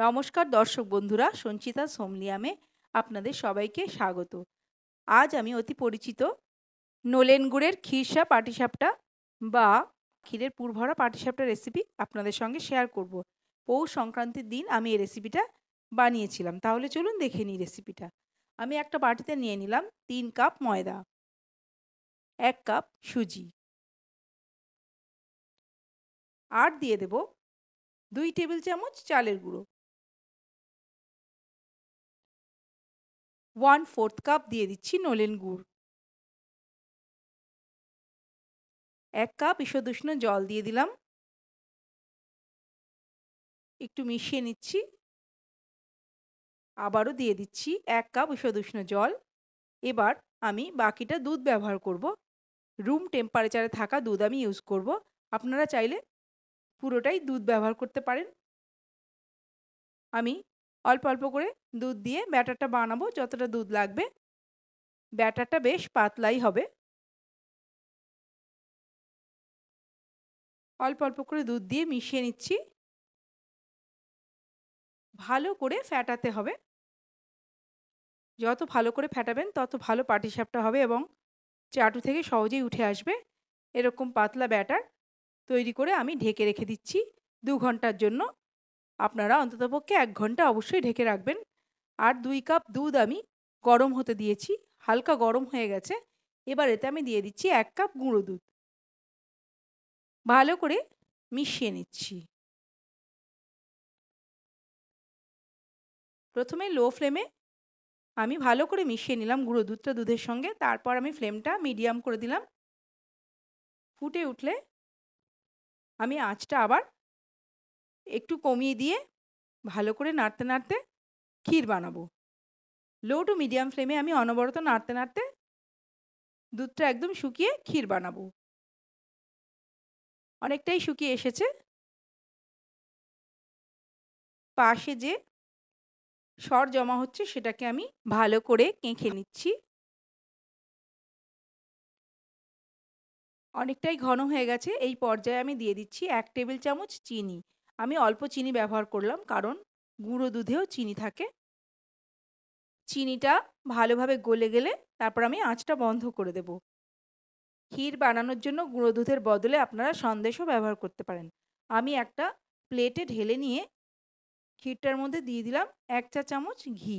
নমস্কার দর্শক বন্ধুরা সঞ্চিতা সোমলিয়ামে আপনাদের সবাইকে স্বাগত আজ আমি অতি পরিচিত নোলেন গুড়ের ক্ষীরসা পাটিসাপটা বা ক্ষীরের পুরভরা পাটিসাপটা রেসিপি আপনাদের সঙ্গে শেয়ার করব। পৌষ সংক্রান্তির দিন আমি এই রেসিপিটা বানিয়েছিলাম তাহলে চলুন দেখে নিই রেসিপিটা আমি একটা বাটিতে নিয়ে নিলাম তিন কাপ ময়দা এক কাপ সুজি আর দিয়ে দেব দুই টেবিল চামচ চালের গুঁড়ো ওয়ান ফোর্থ কাপ দিয়ে দিচ্ছি নলেন গুড় এক কাপ ইসদুষ্ণ জল দিয়ে দিলাম একটু মিশিয়ে নিচ্ছি আবারও দিয়ে দিচ্ছি এক কাপ ইসদুষ্ণ জল এবার আমি বাকিটা দুধ ব্যবহার করব রুম টেম্পারেচারে থাকা দুধ আমি ইউজ করব আপনারা চাইলে পুরোটাই দুধ ব্যবহার করতে পারেন আমি অল্প অল্প করে দুধ দিয়ে ব্যাটারটা বানাবো যতটা দুধ লাগবে ব্যাটারটা বেশ পাতলাই হবে অল্প অল্প করে দুধ দিয়ে মিশিয়ে নিচ্ছি ভালো করে ফ্যাটাতে হবে যত ভালো করে ফ্যাটাবেন তত ভালো পাটিসাপটা হবে এবং চাটু থেকে সহজেই উঠে আসবে এরকম পাতলা ব্যাটার তৈরি করে আমি ঢেকে রেখে দিচ্ছি দু ঘন্টার জন্য আপনারা অন্ততপক্ষে এক ঘন্টা অবশ্যই ঢেকে রাখবেন আর দুই কাপ দুধ আমি গরম হতে দিয়েছি হালকা গরম হয়ে গেছে এবার এতে আমি দিয়ে দিচ্ছি এক কাপ গুঁড়ো দুধ ভালো করে মিশিয়ে নিচ্ছি প্রথমে লো ফ্লেমে আমি ভালো করে মিশিয়ে নিলাম গুঁড়ো দুধটা দুধের সঙ্গে তারপর আমি ফ্লেমটা মিডিয়াম করে দিলাম ফুটে উঠলে আমি আঁচটা আবার একটু কমিয়ে দিয়ে ভালো করে নাড়তে নাড়তে ক্ষীর বানাবো লো টু মিডিয়াম ফ্লেমে আমি অনবরত নাড়তে নাড়তে দুধটা একদম শুকিয়ে ক্ষীর বানাবো অনেকটাই শুকিয়ে এসেছে পাশে যে সর জমা হচ্ছে সেটাকে আমি ভালো করে কেঁখে নিচ্ছি অনেকটাই ঘন হয়ে গেছে এই পর্যায়ে আমি দিয়ে দিচ্ছি এক টেবিল চামচ চিনি আমি অল্প চিনি ব্যবহার করলাম কারণ গুঁড়ো দুধেও চিনি থাকে চিনিটা ভালোভাবে গলে গেলে তারপর আমি আঁচটা বন্ধ করে দেব ক্ষীর বানানোর জন্য গুঁড়ো দুধের বদলে আপনারা সন্দেশও ব্যবহার করতে পারেন আমি একটা প্লেটে ঢেলে নিয়ে ক্ষীরটার মধ্যে দিয়ে দিলাম এক চা চামচ ঘি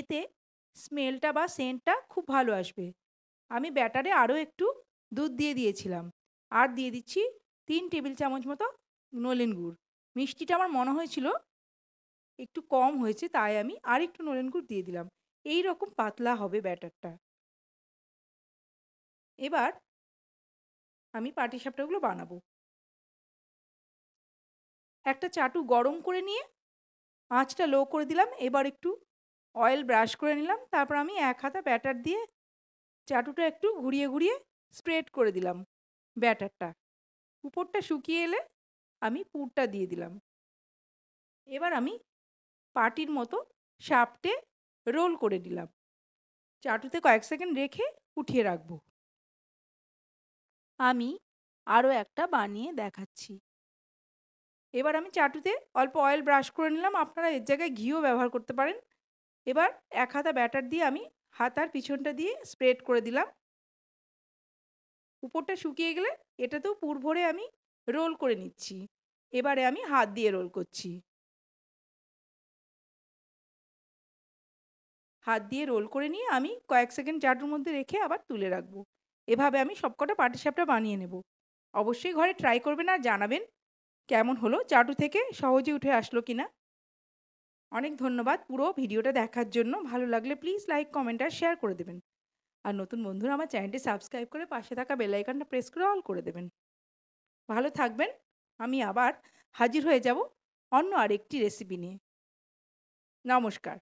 এতে স্মেলটা বা সেন্টটা খুব ভালো আসবে আমি ব্যাটারে আরও একটু দুধ দিয়ে দিয়েছিলাম আর দিয়ে দিচ্ছি তিন টেবিল চামচ মতো নলেন গুড় মিষ্টিটা আমার মনে হয়েছিল একটু কম হয়েছে তাই আমি আর একটু নরেন গুড় দিয়ে দিলাম এই রকম পাতলা হবে ব্যাটারটা এবার আমি পাটি সাপটাগুলো বানাবো একটা চাটু গরম করে নিয়ে আঁচটা লো করে দিলাম এবার একটু অয়েল ব্রাশ করে নিলাম তারপর আমি এক হাতা ব্যাটার দিয়ে চাটুটা একটু ঘুরিয়ে ঘুরিয়ে স্প্রেড করে দিলাম ব্যাটারটা উপরটা শুকিয়ে এলে আমি পুরটা দিয়ে দিলাম এবার আমি পাটির মতো সাপটে রোল করে দিলাম চাটুতে কয়েক সেকেন্ড রেখে উঠিয়ে রাখব আমি আরও একটা বানিয়ে দেখাচ্ছি এবার আমি চাটুতে অল্প অয়েল ব্রাশ করে নিলাম আপনারা এর জায়গায় ঘিও ব্যবহার করতে পারেন এবার এক হাতা ব্যাটার দিয়ে আমি হাতার পিছনটা দিয়ে স্প্রেড করে দিলাম উপরটা শুকিয়ে গেলে এটাতেও পুর ভরে আমি রোল করে নিচ্ছি এবারে আমি হাত দিয়ে রোল করছি হাত দিয়ে রোল করে নিয়ে আমি কয়েক সেকেন্ড চাটুর মধ্যে রেখে আবার তুলে রাখবো এভাবে আমি সবকটা পাটিসাপটা বানিয়ে নেব অবশ্যই ঘরে ট্রাই করবেন আর জানাবেন কেমন হলো চাটু থেকে সহজে উঠে আসলো কি না অনেক ধন্যবাদ পুরো ভিডিওটা দেখার জন্য ভালো লাগলে প্লিজ লাইক কমেন্ট আর শেয়ার করে দেবেন আর নতুন বন্ধুরা আমার চ্যানেলটি সাবস্ক্রাইব করে পাশে থাকা বেলাইকানটা প্রেস করে অল করে দেবেন ভালো থাকবেন আমি আবার হাজির হয়ে যাব অন্য আরেকটি রেসিপি নিয়ে নমস্কার